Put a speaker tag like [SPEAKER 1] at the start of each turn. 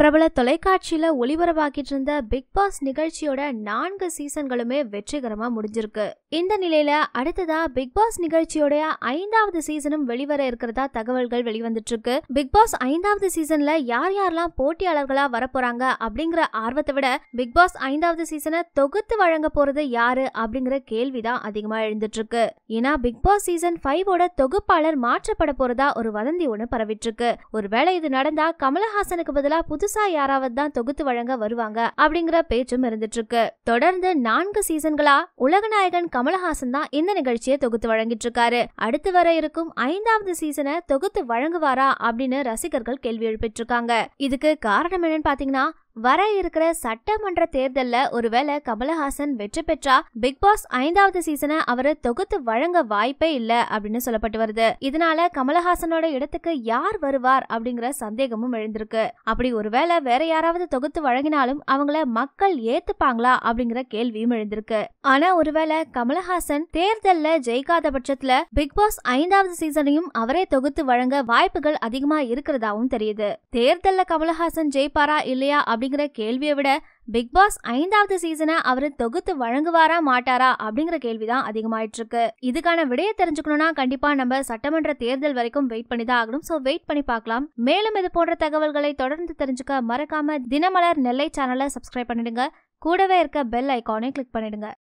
[SPEAKER 1] பிரபல தொலைக்காட்சியில் ஒளிபரப்பாக்கிட்டு இருந்த பிக் பாஸ் நிகழ்ச்சியோட நான்கு சீசன்களுமே வெற்றிகரமாக முடிஞ்சிருக்கு இந்த நிலையில அடுத்ததா பிக் பாஸ் நிகழ்ச்சியோட ஐந்தாவது சீசனும் வெளிவர இருக்கிறதா தகவல்கள் வெளிவந்துட்டு இருக்கு பிக் பாஸ் ஐந்தாவது சீசன்ல யார் யாரெல்லாம் போட்டியாளர்களா வரப்போறாங்க அப்படிங்கிற ஆர்வத்தை விட பிக் பாஸ் ஐந்தாவது சீசனை தொகுத்து வழங்க போறது யாரு அப்படிங்கிற கேள்விதான் அதிகமா எழுந்துட்டு இருக்கு ஏன்னா பிக் பாஸ் சீசன் ஃபைவோட தொகுப்பாளர் மாற்றப்பட போறதா ஒரு வதந்தி ஒன்று பரவிட்டு இருக்கு ஒருவேளை இது நடந்தா கமலஹாசனுக்கு பதிலாக புது புதுசா யாராவது தான் தொகுத்து வழங்க வருவாங்க அப்படிங்கிற பேச்சும் இருந்துட்டு இருக்கு தொடர்ந்து நான்கு சீசன்களா உலகநாயகன் கமலஹாசன் தான் இந்த நிகழ்ச்சியை தொகுத்து வழங்கிட்டு இருக்காரு அடுத்து வர இருக்கும் ஐந்தாவது சீசனை தொகுத்து வழங்குவாரா அப்படின்னு ரசிகர்கள் கேள்வி எழுப்பிட்டு இருக்காங்க இதுக்கு காரணம் என்னன்னு பாத்தீங்கன்னா வர இருக்கிற சட்டமன்ற தேர்தல்ல ஒருவேளை கமலஹாசன் வெற்றி பெற்றா பிக் பாஸ் ஐந்தாவது சீசனை அவரு தொகுத்து வழங்க வாய்ப்பே இல்ல அப்படின்னு சொல்லப்பட்டு வருது இதனால கமலஹாசனோட இடத்துக்கு யார் வருவார் அப்படிங்கிற சந்தேகமும் எழுந்திருக்கு அப்படி ஒருவேளை வேற யாராவது தொகுத்து வழங்கினாலும் அவங்கள மக்கள் ஏத்துப்பாங்களா அப்படிங்கிற கேள்வியும் எழுந்திருக்கு ஆனா ஒருவேளை கமலஹாசன் தேர்தல்ல ஜெயிக்காத பட்சத்துல பிக் பாஸ் ஐந்தாவது சீசனையும் அவரே தொகுத்து வழங்க வாய்ப்புகள் அதிகமா இருக்கிறதாவும் தெரியுது தேர்தல்ல கமலஹாசன் ஜெயிப்பாரா இல்லையா அப்படி அப்படிங்கிற கேள்வியை விட பிக் பாஸ் ஐந்தாவது சீசனை அவர் தொகுத்து வழங்குவாரா மாட்டாரா அப்படிங்கிற கேள்விதான் அதிகமாயிட்டு இருக்கு இதுக்கான விடையை தெரிஞ்சுக்கணும்னா கண்டிப்பா நம்ம சட்டமன்ற தேர்தல் வரைக்கும் வெயிட் பண்ணி தான் ஆகணும் ஸோ வெயிட் பண்ணி பார்க்கலாம் மேலும் இது போன்ற தகவல்களை தொடர்ந்து தெரிஞ்சுக்க மறக்காம தினமலர் நெல்லை சேனலை சப்ஸ்கிரைப் பண்ணிடுங்க கூடவே இருக்க பெல் ஐக்கானை கிளிக் பண்ணிடுங்க